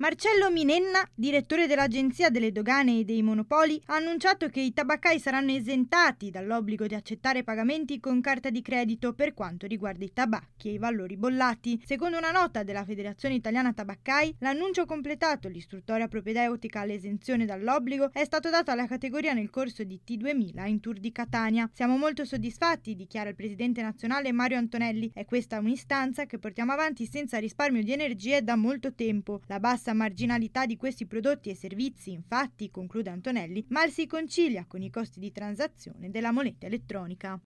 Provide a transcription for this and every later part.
Marcello Minenna, direttore dell'Agenzia delle Dogane e dei Monopoli, ha annunciato che i tabaccai saranno esentati dall'obbligo di accettare pagamenti con carta di credito per quanto riguarda i tabacchi e i valori bollati. Secondo una nota della Federazione Italiana Tabaccai, l'annuncio completato l'istruttoria propedeutica all'esenzione dall'obbligo è stato dato alla categoria nel corso di T2000 in Tour di Catania. Siamo molto soddisfatti, dichiara il presidente nazionale Mario Antonelli. È questa un'istanza che portiamo avanti senza risparmio di energie da molto tempo. La bassa bassa marginalità di questi prodotti e servizi, infatti, conclude Antonelli, mal si concilia con i costi di transazione della moneta elettronica.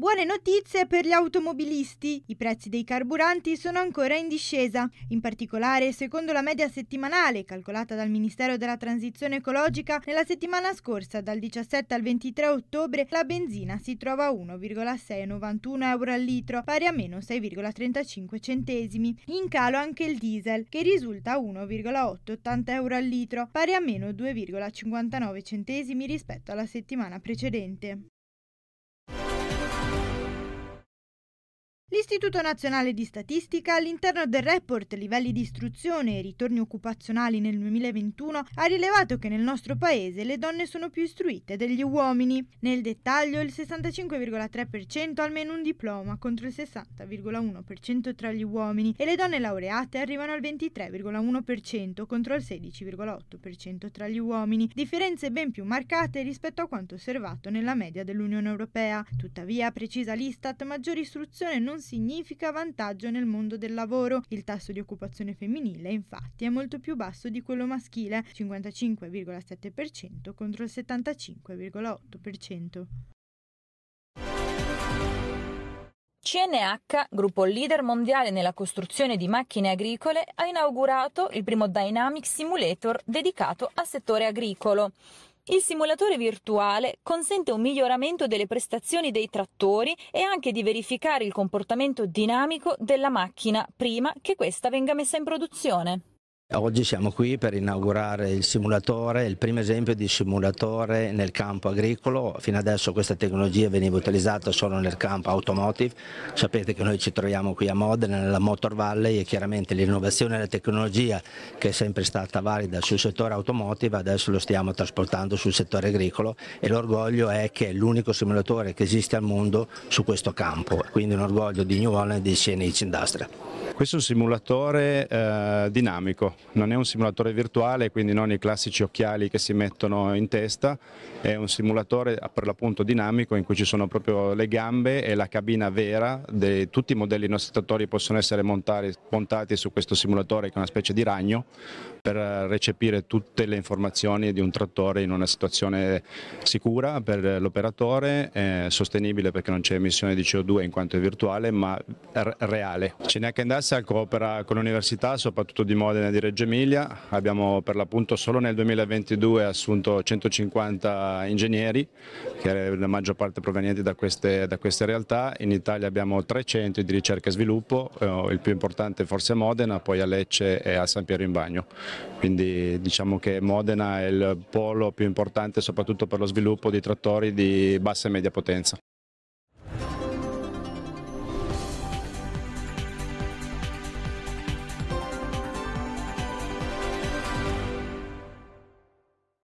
Buone notizie per gli automobilisti. I prezzi dei carburanti sono ancora in discesa. In particolare, secondo la media settimanale calcolata dal Ministero della Transizione Ecologica, nella settimana scorsa, dal 17 al 23 ottobre, la benzina si trova a 1,691 euro al litro, pari a meno 6,35 centesimi. In calo anche il diesel, che risulta a 1,880 euro al litro, pari a meno 2,59 centesimi rispetto alla settimana precedente. L'Istituto Nazionale di Statistica, all'interno del report Livelli di istruzione e ritorni occupazionali nel 2021, ha rilevato che nel nostro paese le donne sono più istruite degli uomini. Nel dettaglio, il 65,3% ha almeno un diploma, contro il 60,1% tra gli uomini, e le donne laureate arrivano al 23,1% contro il 16,8% tra gli uomini, differenze ben più marcate rispetto a quanto osservato nella media dell'Unione Europea. Tuttavia, precisa l'Istat, maggiore istruzione non si significa vantaggio nel mondo del lavoro. Il tasso di occupazione femminile infatti è molto più basso di quello maschile, 55,7% contro il 75,8%. CNH, gruppo leader mondiale nella costruzione di macchine agricole, ha inaugurato il primo Dynamic Simulator dedicato al settore agricolo. Il simulatore virtuale consente un miglioramento delle prestazioni dei trattori e anche di verificare il comportamento dinamico della macchina prima che questa venga messa in produzione. Oggi siamo qui per inaugurare il simulatore, il primo esempio di simulatore nel campo agricolo. Fino adesso questa tecnologia veniva utilizzata solo nel campo automotive. Sapete che noi ci troviamo qui a Modena, nella Motor Valley e chiaramente l'innovazione e la tecnologia che è sempre stata valida sul settore automotive adesso lo stiamo trasportando sul settore agricolo e l'orgoglio è che è l'unico simulatore che esiste al mondo su questo campo. Quindi un orgoglio di New Holland e di CNH Industria. Questo è un simulatore eh, dinamico, non è un simulatore virtuale, quindi non i classici occhiali che si mettono in testa, è un simulatore per l'appunto dinamico in cui ci sono proprio le gambe e la cabina vera, dei, tutti i modelli nostri nostratatori possono essere montati, montati su questo simulatore che è una specie di ragno per recepire tutte le informazioni di un trattore in una situazione sicura per l'operatore, eh, sostenibile perché non c'è emissione di CO2 in quanto è virtuale ma reale. Ce n'è che andarsi Marsial coopera con l'Università, soprattutto di Modena e di Reggio Emilia. Abbiamo per l'appunto solo nel 2022 assunto 150 ingegneri, che la maggior parte provenienti da queste, da queste realtà. In Italia abbiamo tre centri di ricerca e sviluppo, eh, il più importante forse a Modena, poi a Lecce e a San Piero in Bagno. Quindi diciamo che Modena è il polo più importante soprattutto per lo sviluppo di trattori di bassa e media potenza.